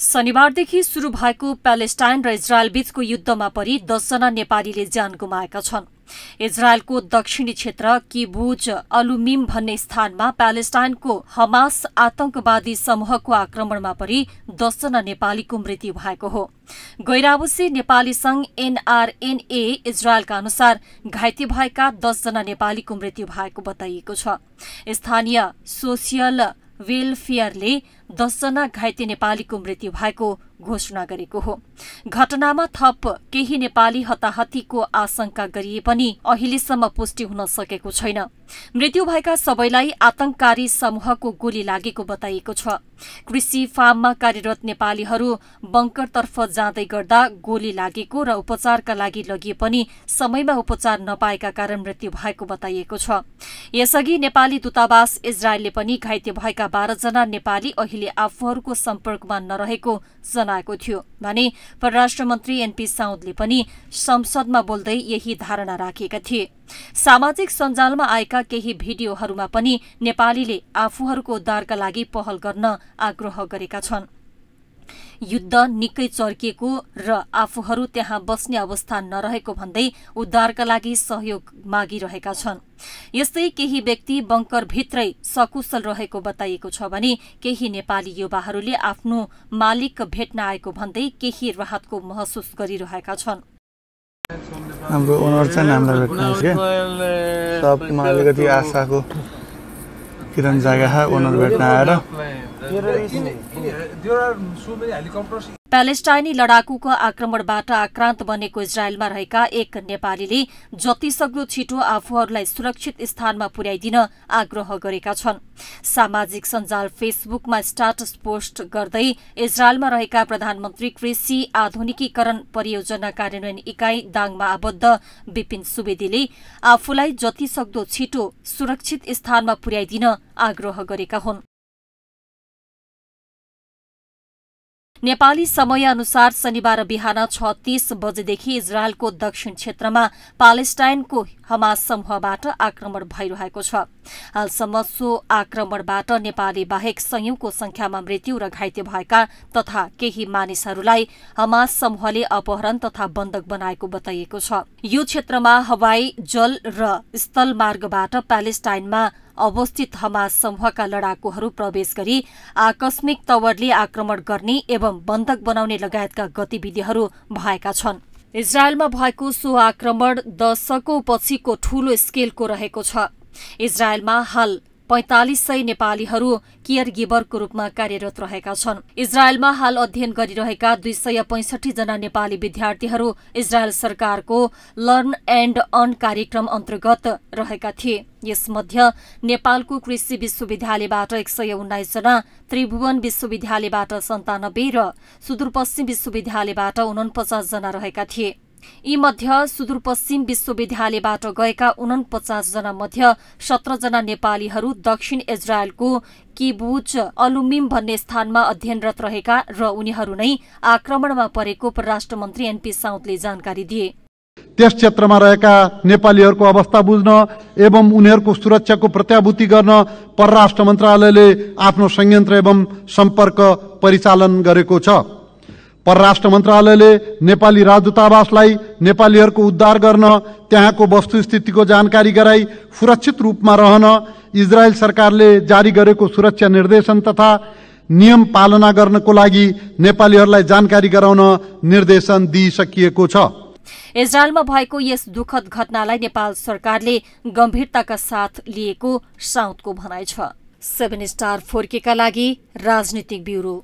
शनिबारदेखि सुरु भएको प्यालेस्टाइन र इजरायलबीचको युद्धमा परि दसजना नेपालीले ज्यान गुमाएका छन् इजरायलको दक्षिणी क्षेत्र किबुज अलुमिम भन्ने स्थानमा प्यालेस्टाइनको हमास आतंकवादी समूहको आक्रमणमा परि दसजना नेपालीको मृत्यु भएको हो गैरावसी नेपाली संघ एनआरएनए इजरायलका अनुसार घाइते भएका दसजना नेपालीको मृत्यु भएको बताइएको छ स्थानीय सोसियल वेलफेयरले दसजना घाइते नेपालीको मृत्यु भएको घोषणा गरेको हो घटनामा थप केही नेपाली हताहतीको आशंका गरिए पनि अहिलेसम्म पुष्टि हुन सकेको छैन मृत्यु भएका सबैलाई आतंककारी समूहको गोली लागेको बताइएको छ कृषि फार्ममा कार्यरत नेपालीहरू बंकरतर्फ जाँदै गर्दा गोली लागेको र उपचारका लागि लगिए पनि समयमा उपचार नपाएका कारण मृत्यु भएको बताइएको छ यसअघि नेपाली दूतावास इजरायलले पनि घाइते भएका बाह्रजना नेपाली अहिले अहिले आफूहरूको सम्पर्कमा नरहेको जनाएको थियो भने परराष्ट्र मन्त्री एनपी साउदले पनि संसदमा बोल्दै यही धारणा राखेका थिए सामाजिक सञ्जालमा आएका केही भिडियोहरूमा पनि नेपालीले आफूहरूको उद्धारका लागि पहल गर्न आग्रह गरेका छन् युद्ध निकै चर्किएको र आफूहरू त्यहाँ बस्ने अवस्था नरहेको भन्दै उद्धारका लागि सहयोग मागिरहेका छन् यस्तै केही व्यक्ति बङ्करभित्रै सकुशल रहेको बताइएको छ भने केही नेपाली युवाहरूले आफ्नो मालिक भेट्न आएको भन्दै केही राहतको महसुस गरिरहेका छन् हाम्रो ओनर चाहिँ सबमा अलिकति आशाको किरण जागा ओनर भेट्न आएर प्यालेस्टाइनी लडाकुको आक्रमणबाट आक्रान्त बनेको इजरायलमा रहेका एक नेपालीले जतिसक्दो छिटो आफूहरूलाई सुरक्षित स्थानमा पुर्याइदिन आग्रह गरेका छन् सामाजिक सञ्जाल फेसबुकमा स्टाटस पोस्ट गर्दै इजरायलमा रहेका प्रधानमन्त्री कृषि आधुनिकीकरण परियोजना कार्यान्वयन इकाई दाङमा आबद्ध विपिन सुवेदीले आफूलाई जतिसक्दो छिटो सुरक्षित स्थानमा पुर्याइदिन आग्रह गरेका हुन् नेपाली समय अनुसार शनिबार बिहान छ तीस बजेदेखि इजरायलको दक्षिण क्षेत्रमा पालेस्टाइनको हमास समूहबाट आक्रमण भइरहेको छ हालसम्म सो आक्रमणबाट नेपाली बाहेक संयौंको संख्यामा मृत्यु र घाइते भएका तथा केही मानिसहरूलाई हमास समूहले अपहरण तथा बन्दक बनाएको बताइएको छ यो क्षेत्रमा हवाई जल र स्थल मार्गबाट प्यालेस्टाइनमा अवस्थित हमास समूहका लडाकुहरू प्रवेश गरी आकस्मिक तवरले आक्रमण गर्ने एवं बन्दक बनाउने लगायतका गतिविधिहरू भएका छन् इजरायलमा भएको सो आक्रमण दशकौ पछिको ठूलो स्केलको रहेको छ इजरायलमा हाल पैंतालिस सय नेपालीहरू केयर गिभरको रूपमा कार्यरत रहेका छन् इजरायलमा हाल अध्ययन गरिरहेका दुई सय पैंसठी जना नेपाली विद्यार्थीहरू इजरायल सरकारको लर्न एण्ड अन कार्यक्रम अन्तर्गत रहेका थिए यसमध्ये नेपालको कृषि विश्वविद्यालयबाट एक सय उन्नाइसजना त्रिभुवन विश्वविद्यालयबाट सन्तानब्बे र सुदूरपश्चिम विश्वविद्यालयबाट जना रहेका थिए यी मध्य सुदूरपश्चिम विश्वविद्यालयबाट गएका उनपचास जना मध्य सत्रजना नेपालीहरू दक्षिण इजरायलको किबुच अलुमिम भन्ने स्थानमा अध्ययनरत रहेका र उनीहरू नै आक्रमणमा परेको परराष्ट्र मन्त्री एनपी साउदले जानकारी दिए त्यस क्षेत्रमा रहेका नेपालीहरूको अवस्था बुझ्न एवं उनीहरूको सुरक्षाको प्रत्याभूति गर्न परराष्ट्र मन्त्रालयले आफ्नो संयन्त्र एवं सम्पर्क परिचालन गरेको छ परराष्ट्र मन्त्रालयले नेपाली राजदूतावासलाई नेपालीहरूको उद्धार गर्न त्यहाँको वस्तुस्थितिको जानकारी गराई सुरक्षित रूपमा रहन इजरायल सरकारले जारी गरेको सुरक्षा निर्देशन तथा नियम पालना गर्नको लागि नेपालीहरूलाई जानकारी गराउन निर्देशन दिइसकिएको छ इजरायलमा भएको यस दुखद घटनालाई नेपाल सरकारले गम्भीरताका साथ लिएको साउदको भनाइ छ सेभेन स्टार फोर्केका लागि राजनीतिक ब्युरो